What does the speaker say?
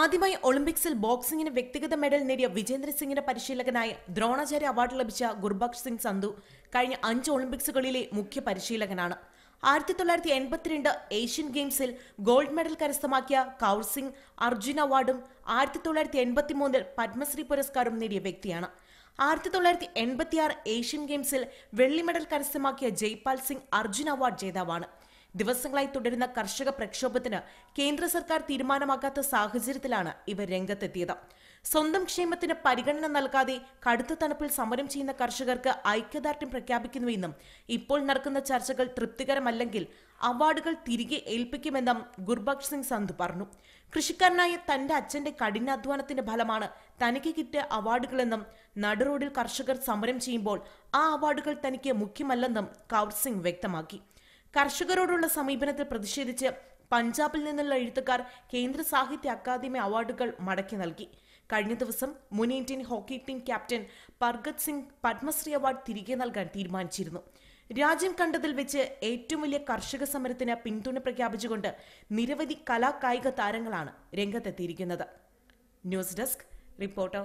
ആദ്യമായി ഒളിമ്പിക്സിൽ ബോക്സിംഗിന് വ്യക്തിഗത മെഡൽ നേടിയ വിജേന്ദ്ര സിംഗിന്റെ പരിശീലകനായ ദ്രോണാചാര്യ അവാർഡ് ലഭിച്ച ഗുർബക്ഷ് സിംഗ് സന്ധു കഴിഞ്ഞ അഞ്ച് ഒളിമ്പിക്സുകളിലെ മുഖ്യ പരിശീലകനാണ് ആയിരത്തി തൊള്ളായിരത്തി എൺപത്തിരണ്ട് ഏഷ്യൻ ഗെയിംസിൽ ഗോൾഡ് മെഡൽ കരസ്ഥമാക്കിയ കൗർ സിംഗ് അർജുൻ അവാർഡും ആയിരത്തി തൊള്ളായിരത്തി എൺപത്തി മൂന്നിൽ പത്മശ്രീ പുരസ്കാരം നേടിയ വ്യക്തിയാണ് ആയിരത്തി തൊള്ളായിരത്തി എൺപത്തിയാറ് ഏഷ്യൻ ഗെയിംസിൽ വെള്ളി മെഡൽ കരസ്ഥമാക്കിയ ജയ്പാൽ സിംഗ് അർജുൻ അവാർഡ് ജേതാവാണ് ദിവസങ്ങളായി തുടരുന്ന കർഷക പ്രക്ഷോഭത്തിന് കേന്ദ്ര സർക്കാർ തീരുമാനമാകാത്ത സാഹചര്യത്തിലാണ് ഇവർ രംഗത്തെത്തിയത് സ്വന്തം ക്ഷേമത്തിന് പരിഗണന നൽകാതെ കടുത്ത തണുപ്പിൽ സമരം ചെയ്യുന്ന കർഷകർക്ക് ഐക്യദാർഢ്യം പ്രഖ്യാപിക്കുന്നുവെന്നും ഇപ്പോൾ നടക്കുന്ന ചർച്ചകൾ തൃപ്തികരമല്ലെങ്കിൽ അവാർഡുകൾ തിരികെ ഏൽപ്പിക്കുമെന്നും ഗുർബക്ഷ് സിംഗ് സന്ധു പറഞ്ഞു കൃഷിക്കാരനായ തന്റെ അച്ഛന്റെ കഠിനാധ്വാനത്തിന്റെ ഫലമാണ് തനിക്ക് കിട്ടിയ അവാർഡുകളെന്നും നടുറോഡിൽ കർഷകർ സമരം ചെയ്യുമ്പോൾ ആ അവാർഡുകൾ തനിക്ക് മുഖ്യമല്ലെന്നും കൗർ സിംഗ് വ്യക്തമാക്കി കർഷകരോടുള്ള സമീപനത്തിൽ പ്രതിഷേധിച്ച് പഞ്ചാബിൽ നിന്നുള്ള എഴുത്തുകാർ കേന്ദ്ര സാഹിത്യ അക്കാദമി അവാർഡുകൾ മടക്കി നൽകി കഴിഞ്ഞ ദിവസം മുൻ Indian hockey team captain Pargat Singh Padmashri award തിരികെ നൽകാൻ തീരുമാനിച്ചിരുന്നു രാജ്യം കണ്ടതിൽ വെച്ച് ഏറ്റവും വലിയ കർഷക സമരത്തിന് പിന്തുണ പ്രഖ്യാപിച്ചുകൊണ്ട് നിരവധി കലാകായിക താരങ്ങളാണ് രംഗത്തെത്തിയിരിക്കുന്നത് ന്യൂസ് ഡെസ്ക് റിപ്പോർട്ടർ